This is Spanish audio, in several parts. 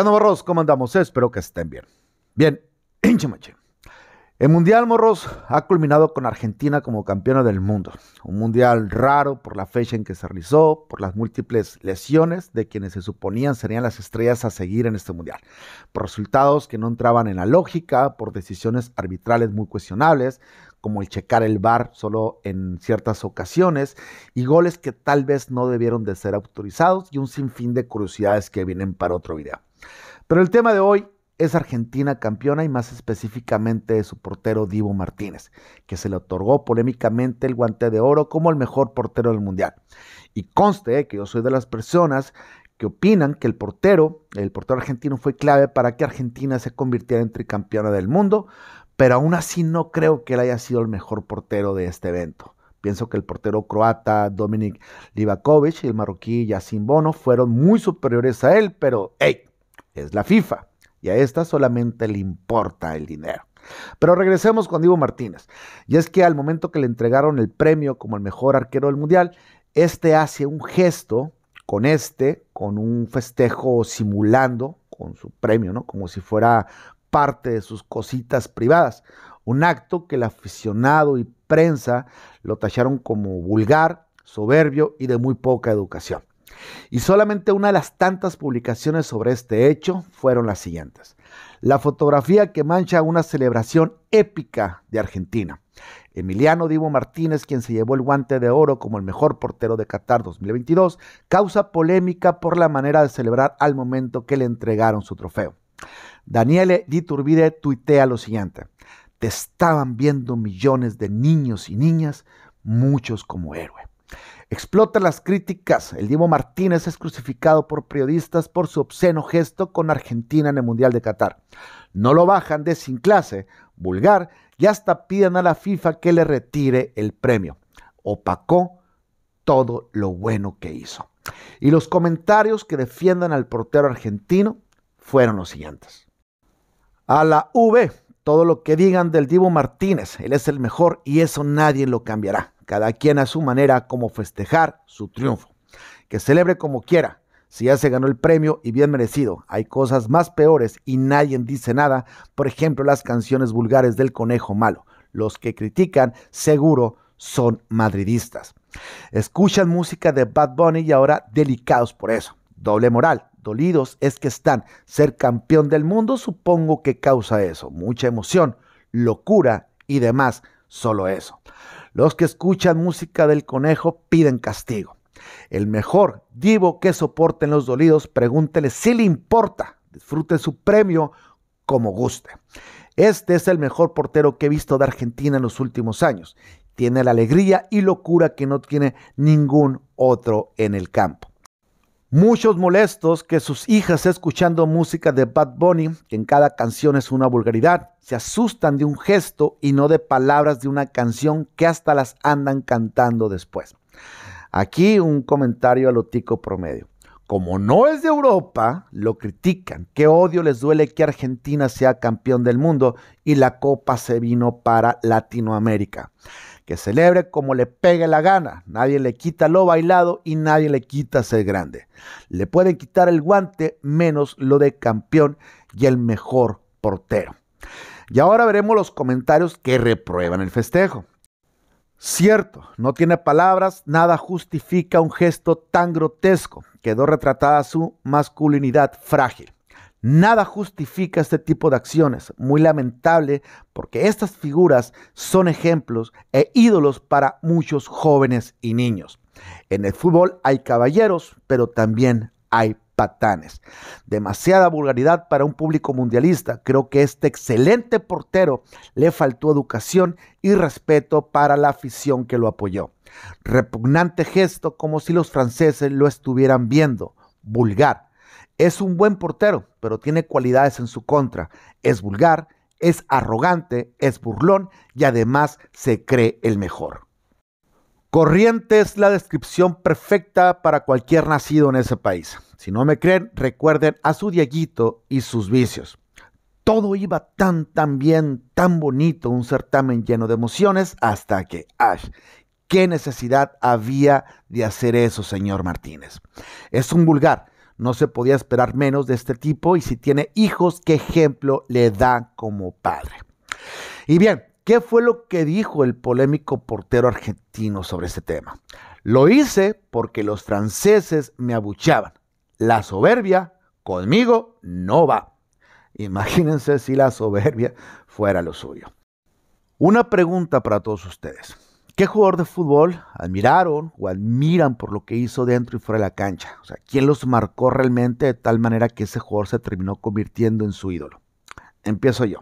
onda, Morros, ¿cómo andamos? Espero que estén bien. Bien, hinche mache. El Mundial Morros ha culminado con Argentina como campeona del mundo. Un mundial raro por la fecha en que se realizó, por las múltiples lesiones de quienes se suponían serían las estrellas a seguir en este mundial, por resultados que no entraban en la lógica, por decisiones arbitrales muy cuestionables, como el checar el bar solo en ciertas ocasiones, y goles que tal vez no debieron de ser autorizados, y un sinfín de curiosidades que vienen para otro video. Pero el tema de hoy es Argentina campeona y más específicamente su portero Divo Martínez, que se le otorgó polémicamente el guante de oro como el mejor portero del mundial. Y conste que yo soy de las personas que opinan que el portero, el portero argentino fue clave para que Argentina se convirtiera en tricampeona del mundo, pero aún así no creo que él haya sido el mejor portero de este evento. Pienso que el portero croata Dominic Livakovic y el marroquí Yacim Bono fueron muy superiores a él, pero hey, es la FIFA y a esta solamente le importa el dinero. Pero regresemos con Divo Martínez. Y es que al momento que le entregaron el premio como el mejor arquero del mundial, este hace un gesto con este, con un festejo simulando con su premio, ¿no? Como si fuera parte de sus cositas privadas. Un acto que el aficionado y prensa lo tacharon como vulgar, soberbio y de muy poca educación. Y solamente una de las tantas publicaciones sobre este hecho fueron las siguientes. La fotografía que mancha una celebración épica de Argentina. Emiliano Divo Martínez, quien se llevó el guante de oro como el mejor portero de Qatar 2022, causa polémica por la manera de celebrar al momento que le entregaron su trofeo. Daniele Diturbide tuitea lo siguiente. Te estaban viendo millones de niños y niñas, muchos como héroe. Explota las críticas. El Divo Martínez es crucificado por periodistas por su obsceno gesto con Argentina en el Mundial de Qatar. No lo bajan de sin clase, vulgar, y hasta piden a la FIFA que le retire el premio. Opacó todo lo bueno que hizo. Y los comentarios que defiendan al portero argentino fueron los siguientes. A la V, todo lo que digan del Divo Martínez, él es el mejor y eso nadie lo cambiará cada quien a su manera como festejar su triunfo. Que celebre como quiera, si ya se ganó el premio y bien merecido. Hay cosas más peores y nadie dice nada, por ejemplo las canciones vulgares del conejo malo. Los que critican seguro son madridistas. Escuchan música de Bad Bunny y ahora delicados por eso. Doble moral, dolidos es que están. Ser campeón del mundo supongo que causa eso. Mucha emoción, locura y demás, solo eso. Los que escuchan música del conejo piden castigo. El mejor divo que soporten los dolidos, pregúntele si le importa. Disfrute su premio como guste. Este es el mejor portero que he visto de Argentina en los últimos años. Tiene la alegría y locura que no tiene ningún otro en el campo. Muchos molestos que sus hijas escuchando música de Bad Bunny, que en cada canción es una vulgaridad, se asustan de un gesto y no de palabras de una canción que hasta las andan cantando después. Aquí un comentario a lo tico promedio. Como no es de Europa, lo critican. Qué odio les duele que Argentina sea campeón del mundo y la copa se vino para Latinoamérica que celebre como le pegue la gana. Nadie le quita lo bailado y nadie le quita ser grande. Le pueden quitar el guante menos lo de campeón y el mejor portero. Y ahora veremos los comentarios que reprueban el festejo. Cierto, no tiene palabras, nada justifica un gesto tan grotesco. Quedó retratada su masculinidad frágil. Nada justifica este tipo de acciones, muy lamentable porque estas figuras son ejemplos e ídolos para muchos jóvenes y niños. En el fútbol hay caballeros, pero también hay patanes. Demasiada vulgaridad para un público mundialista. Creo que este excelente portero le faltó educación y respeto para la afición que lo apoyó. Repugnante gesto como si los franceses lo estuvieran viendo. Vulgar es un buen portero, pero tiene cualidades en su contra. Es vulgar, es arrogante, es burlón y además se cree el mejor. Corriente es la descripción perfecta para cualquier nacido en ese país. Si no me creen, recuerden a su diaguito y sus vicios. Todo iba tan, tan bien, tan bonito, un certamen lleno de emociones, hasta que ¡ay! ¿qué necesidad había de hacer eso, señor Martínez? Es un vulgar, no se podía esperar menos de este tipo y si tiene hijos, ¿qué ejemplo le da como padre? Y bien, ¿qué fue lo que dijo el polémico portero argentino sobre este tema? Lo hice porque los franceses me abuchaban. La soberbia conmigo no va. Imagínense si la soberbia fuera lo suyo. Una pregunta para todos ustedes. ¿Qué jugador de fútbol admiraron o admiran por lo que hizo dentro y fuera de la cancha? O sea, ¿quién los marcó realmente de tal manera que ese jugador se terminó convirtiendo en su ídolo? Empiezo yo.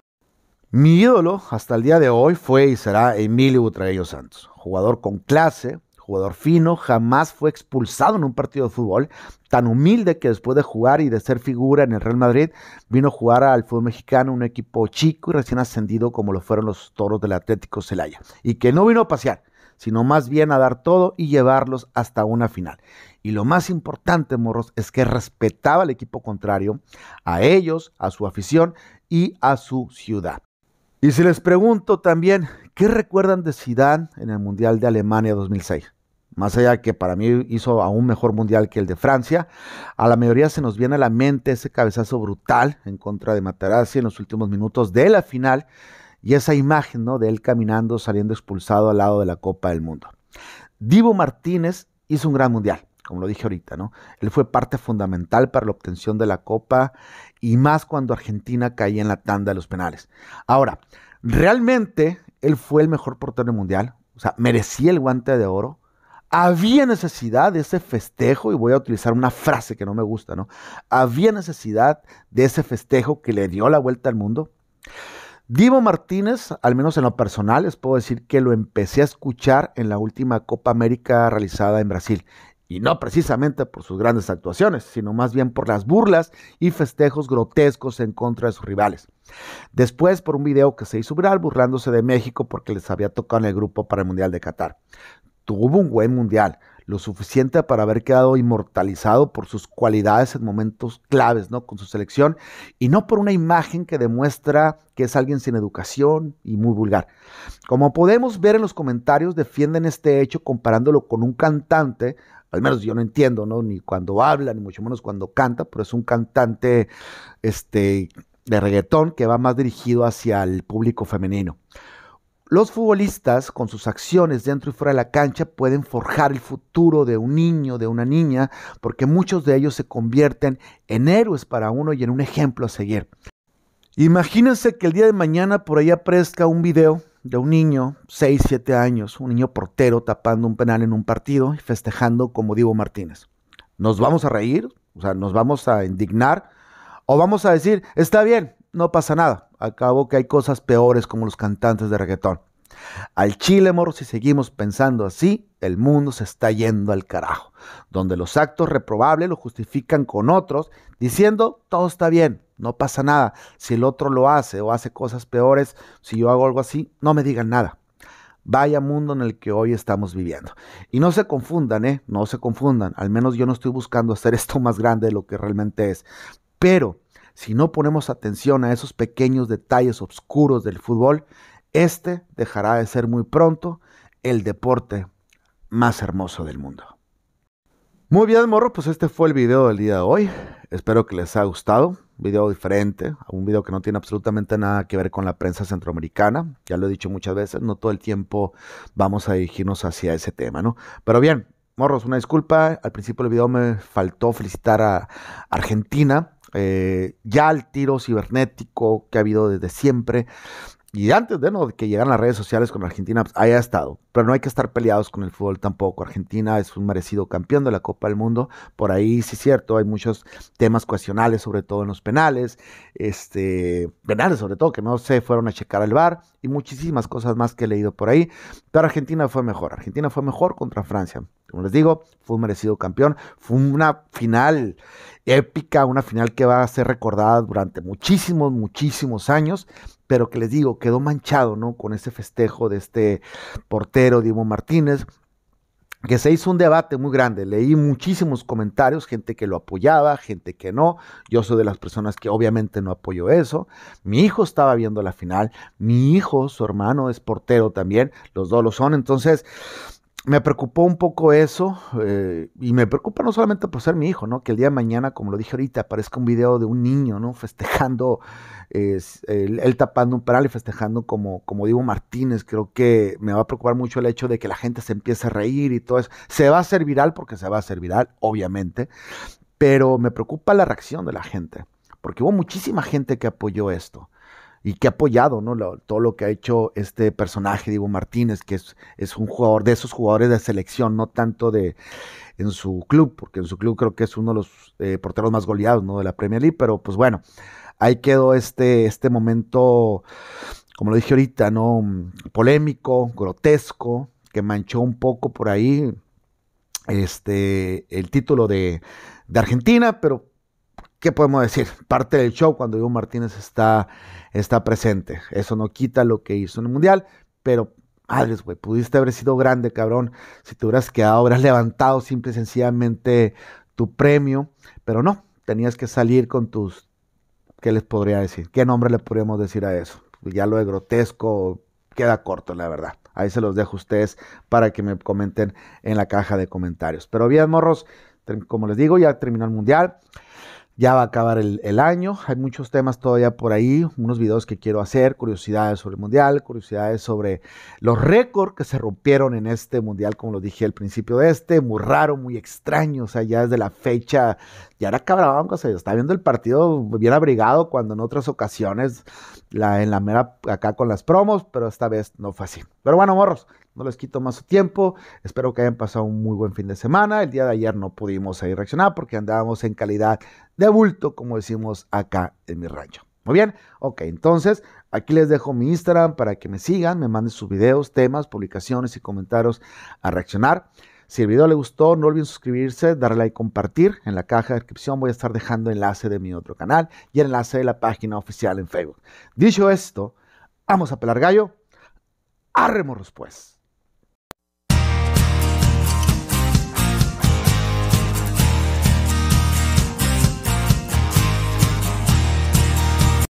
Mi ídolo hasta el día de hoy fue y será Emilio Butragueño Santos, jugador con clase, jugador fino, jamás fue expulsado en un partido de fútbol, tan humilde que después de jugar y de ser figura en el Real Madrid, vino a jugar al fútbol mexicano, un equipo chico y recién ascendido como lo fueron los toros del Atlético Celaya, y que no vino a pasear, sino más bien a dar todo y llevarlos hasta una final. Y lo más importante, Morros, es que respetaba al equipo contrario, a ellos, a su afición y a su ciudad. Y si les pregunto también, ¿qué recuerdan de Zidane en el Mundial de Alemania 2006? más allá que para mí hizo aún mejor mundial que el de Francia, a la mayoría se nos viene a la mente ese cabezazo brutal en contra de Materazzi en los últimos minutos de la final y esa imagen ¿no? de él caminando, saliendo expulsado al lado de la Copa del Mundo. Divo Martínez hizo un gran mundial, como lo dije ahorita, ¿no? Él fue parte fundamental para la obtención de la Copa y más cuando Argentina caía en la tanda de los penales. Ahora, realmente él fue el mejor portero del mundial, o sea, merecía el guante de oro había necesidad de ese festejo, y voy a utilizar una frase que no me gusta, ¿no? Había necesidad de ese festejo que le dio la vuelta al mundo. Divo Martínez, al menos en lo personal, les puedo decir que lo empecé a escuchar en la última Copa América realizada en Brasil. Y no precisamente por sus grandes actuaciones, sino más bien por las burlas y festejos grotescos en contra de sus rivales. Después por un video que se hizo viral burlándose de México porque les había tocado en el grupo para el Mundial de Qatar tuvo un buen mundial, lo suficiente para haber quedado inmortalizado por sus cualidades en momentos claves, ¿no? Con su selección y no por una imagen que demuestra que es alguien sin educación y muy vulgar. Como podemos ver en los comentarios, defienden este hecho comparándolo con un cantante, al menos yo no entiendo, ¿no? Ni cuando habla, ni mucho menos cuando canta, pero es un cantante, este, de reggaetón que va más dirigido hacia el público femenino. Los futbolistas, con sus acciones dentro y fuera de la cancha, pueden forjar el futuro de un niño, de una niña, porque muchos de ellos se convierten en héroes para uno y en un ejemplo a seguir. Imagínense que el día de mañana por ahí aparezca un video de un niño, 6, 7 años, un niño portero tapando un penal en un partido y festejando como Divo Martínez. ¿Nos vamos a reír? O sea, ¿nos vamos a indignar? ¿O vamos a decir, está bien, no pasa nada? Acabo que hay cosas peores como los cantantes de reggaetón. Al Chile, morro, si seguimos pensando así, el mundo se está yendo al carajo, donde los actos reprobables lo justifican con otros, diciendo todo está bien, no pasa nada, si el otro lo hace o hace cosas peores, si yo hago algo así, no me digan nada. Vaya mundo en el que hoy estamos viviendo. Y no se confundan, ¿eh? No se confundan. Al menos yo no estoy buscando hacer esto más grande de lo que realmente es. Pero si no ponemos atención a esos pequeños detalles oscuros del fútbol, este dejará de ser muy pronto el deporte más hermoso del mundo. Muy bien, morro, pues este fue el video del día de hoy. Espero que les haya gustado. Video diferente, un video que no tiene absolutamente nada que ver con la prensa centroamericana. Ya lo he dicho muchas veces, no todo el tiempo vamos a dirigirnos hacia ese tema, ¿no? Pero bien, morros, una disculpa. Al principio del video me faltó felicitar a Argentina eh, ya el tiro cibernético que ha habido desde siempre. Y antes de, no, que llegaran las redes sociales con Argentina, pues, haya estado. Pero no hay que estar peleados con el fútbol tampoco. Argentina es un merecido campeón de la Copa del Mundo. Por ahí sí es cierto, hay muchos temas cuestionales, sobre todo en los penales. Este, penales sobre todo, que no se fueron a checar al bar. Y muchísimas cosas más que he leído por ahí. Pero Argentina fue mejor. Argentina fue mejor contra Francia. Como les digo, fue un merecido campeón. Fue una final épica, una final que va a ser recordada durante muchísimos, muchísimos años, pero que les digo, quedó manchado, ¿no? Con ese festejo de este portero, Diego Martínez, que se hizo un debate muy grande. Leí muchísimos comentarios, gente que lo apoyaba, gente que no. Yo soy de las personas que obviamente no apoyo eso. Mi hijo estaba viendo la final, mi hijo, su hermano es portero también, los dos lo son. Entonces, me preocupó un poco eso, eh, y me preocupa no solamente por ser mi hijo, ¿no? Que el día de mañana, como lo dije ahorita, aparezca un video de un niño, ¿no? Festejando, él, tapando un peral y festejando como, como digo Martínez. Creo que me va a preocupar mucho el hecho de que la gente se empiece a reír y todo eso. Se va a hacer viral porque se va a hacer viral, obviamente, pero me preocupa la reacción de la gente, porque hubo muchísima gente que apoyó esto y que ha apoyado ¿no? todo lo que ha hecho este personaje, Diego Martínez, que es, un jugador de esos jugadores de selección, no tanto de en su club, porque en su club creo que es uno de los eh, porteros más goleados ¿no? de la Premier League, pero pues bueno, ahí quedó este, este momento, como lo dije ahorita, ¿no? Mm, polémico, grotesco, que manchó un poco por ahí este, el título de, de Argentina, pero ¿qué podemos decir? Parte del show cuando Diego Martínez está, está presente. Eso no quita lo que hizo en el Mundial, pero madres, güey, pudiste haber sido grande, cabrón, si te hubieras quedado, hubieras levantado simple y sencillamente tu premio, pero no, tenías que salir con tus, ¿qué les podría decir? ¿Qué nombre le podríamos decir a eso? Ya lo de grotesco queda corto, la verdad. Ahí se los dejo a ustedes para que me comenten en la caja de comentarios. Pero bien, morros, como les digo, ya terminó el mundial. Ya va a acabar el, año, hay muchos temas todavía por ahí, unos videos que quiero hacer, curiosidades sobre el Mundial, curiosidades sobre los récords que se rompieron en este Mundial, como lo dije al principio de este, muy raro, muy extraño, o sea, ya desde la fecha, ya era cabrón, o sea, está viendo el partido bien abrigado cuando en otras ocasiones, la, en la mera acá con las promos, pero esta vez no fue así. Pero bueno, morros, no les quito más su tiempo. Espero que hayan pasado un muy buen fin de semana. El día de ayer no pudimos ahí reaccionar porque andábamos en calidad de bulto, como decimos acá en mi rancho. Muy bien, ok, entonces aquí les dejo mi Instagram para que me sigan, me manden sus videos, temas, publicaciones y comentarios a reaccionar. Si el video le gustó, no olviden suscribirse, darle like, compartir. En la caja de descripción voy a estar dejando enlace de mi otro canal y el enlace de la página oficial en Facebook. Dicho esto, vamos a pelar gallo. Arremos, pues.